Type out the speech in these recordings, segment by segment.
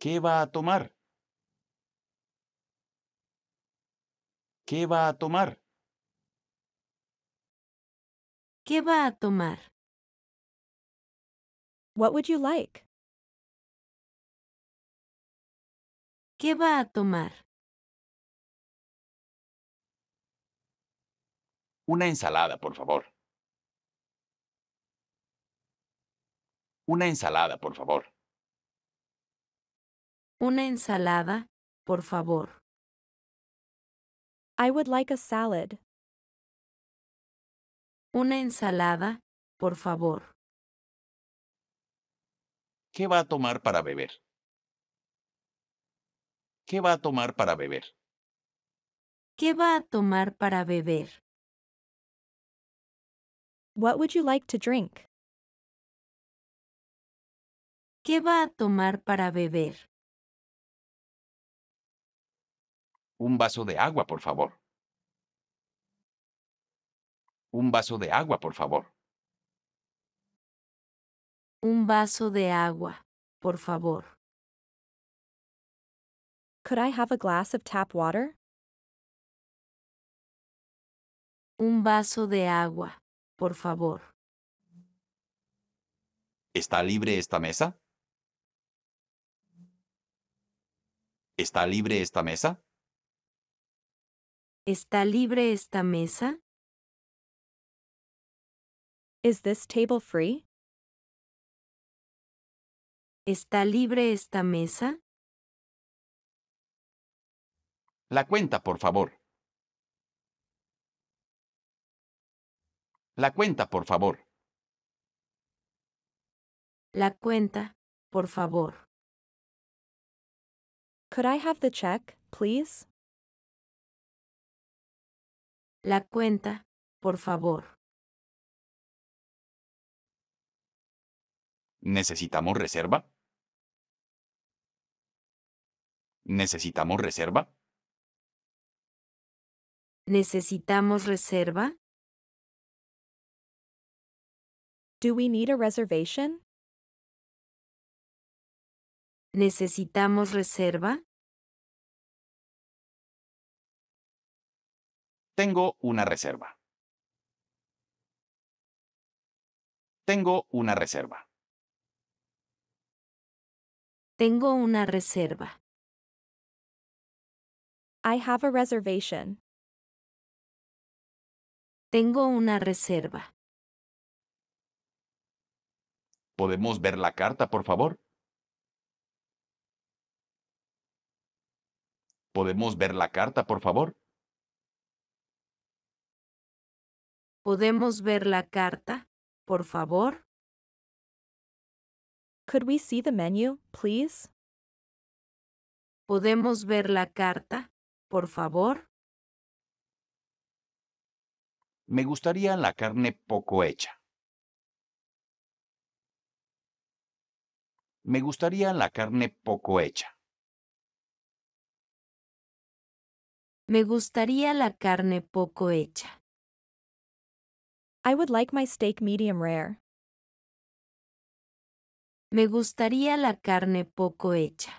¿Qué va a tomar? ¿Qué va a tomar? ¿Qué va a tomar? What would you like? ¿Qué va a tomar? Una ensalada, por favor. Una ensalada, por favor. Una ensalada, por favor. I would like a salad. Una ensalada, por favor. ¿Qué va a tomar para beber? ¿Qué va a tomar para beber? ¿Qué va a tomar para beber? What would you like to drink? ¿Qué va a tomar para beber? Un vaso de agua, por favor. Un vaso de agua, por favor. Un vaso de agua, por favor. Could I have a glass of tap water? Un vaso de agua, por favor. ¿Está libre esta mesa? ¿Está libre esta mesa? ¿Está libre esta mesa? Is this table free? ¿Está libre esta mesa? La cuenta, por favor. La cuenta, por favor. La cuenta, por favor. Could I have the check, please? La cuenta, por favor. ¿Necesitamos reserva? ¿Necesitamos reserva? ¿Necesitamos reserva? Do we need a reservation? ¿Necesitamos reserva? Tengo una reserva. Tengo una reserva. Tengo una reserva. I have a reservation. Tengo una reserva. ¿Podemos ver la carta, por favor? ¿Podemos ver la carta, por favor? ¿Podemos ver la carta, por favor? menu, please? ¿Podemos ver la carta, por favor? Me gustaría la carne poco hecha. Me gustaría la carne poco hecha. Me gustaría la carne poco hecha. I would like my steak medium rare. Me gustaría la carne poco hecha.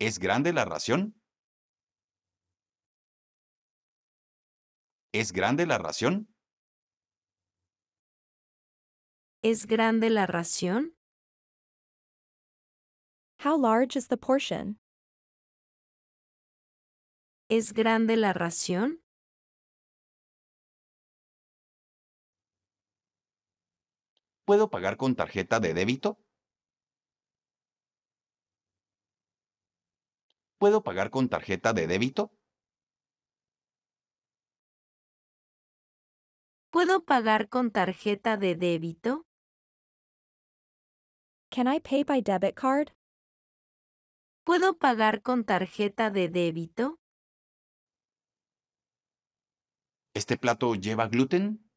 ¿Es grande la ración? ¿Es grande la ración? ¿Es grande la ración? How large is the portion? ¿Es grande la ración? ¿Puedo pagar con tarjeta de débito? ¿Puedo pagar con tarjeta de débito? ¿Puedo pagar con tarjeta de débito? Can I pay by debit card? ¿Puedo pagar con tarjeta de débito? ¿Este plato lleva gluten?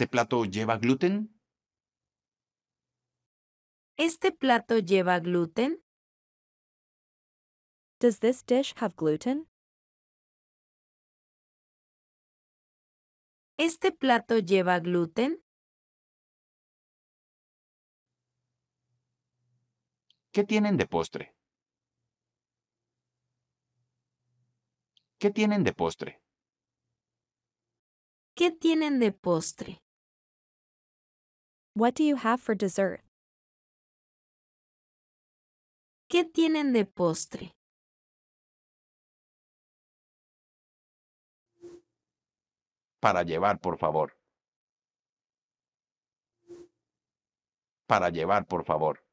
¿Este plato lleva gluten? ¿Este plato lleva gluten? Does this dish have gluten? ¿Este plato lleva gluten? ¿Qué tienen de postre? ¿Qué tienen de postre? ¿Qué tienen de postre? What do you have for dessert? ¿Qué tienen de postre? Para llevar, por favor. Para llevar, por favor.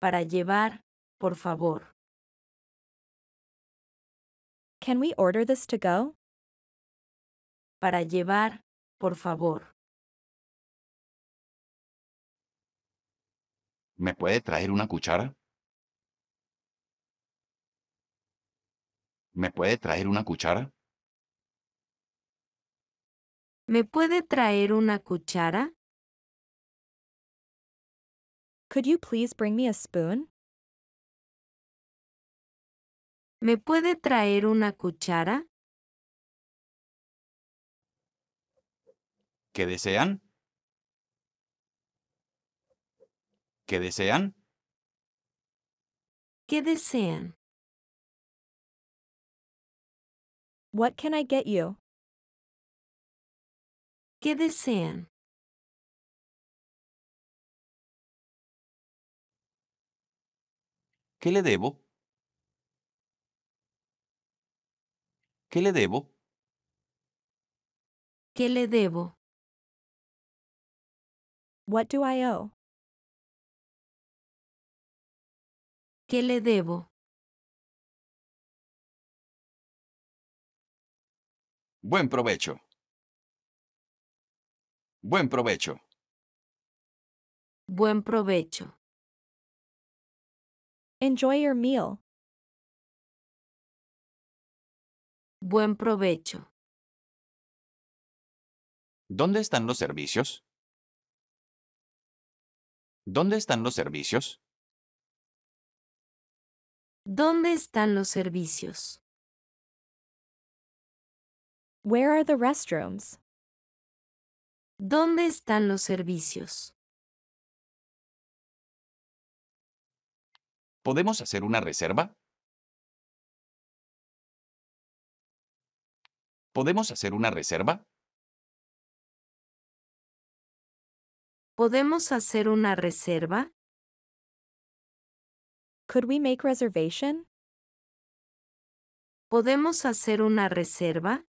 Para llevar, por favor. Can we order this to go? Para llevar, por favor. ¿Me puede traer una cuchara? ¿Me puede traer una cuchara? ¿Me puede traer una cuchara? Could you please bring me a spoon? ¿Me puede traer una cuchara? ¿Qué desean? ¿Qué desean? ¿Qué desean? What can I get you? ¿Qué desean? ¿Qué le debo? ¿Qué le debo? ¿Qué le debo? What do I owe? ¿Qué le debo? Buen provecho. Buen provecho. Buen provecho. Enjoy your meal. Buen provecho. ¿Dónde están los servicios? ¿Dónde están los servicios? ¿Dónde están los servicios? Where are the restrooms? ¿Dónde están los servicios? ¿Podemos hacer una reserva? ¿Podemos hacer una reserva? ¿Podemos hacer una reserva? Could we make reservation? ¿Podemos hacer una reserva?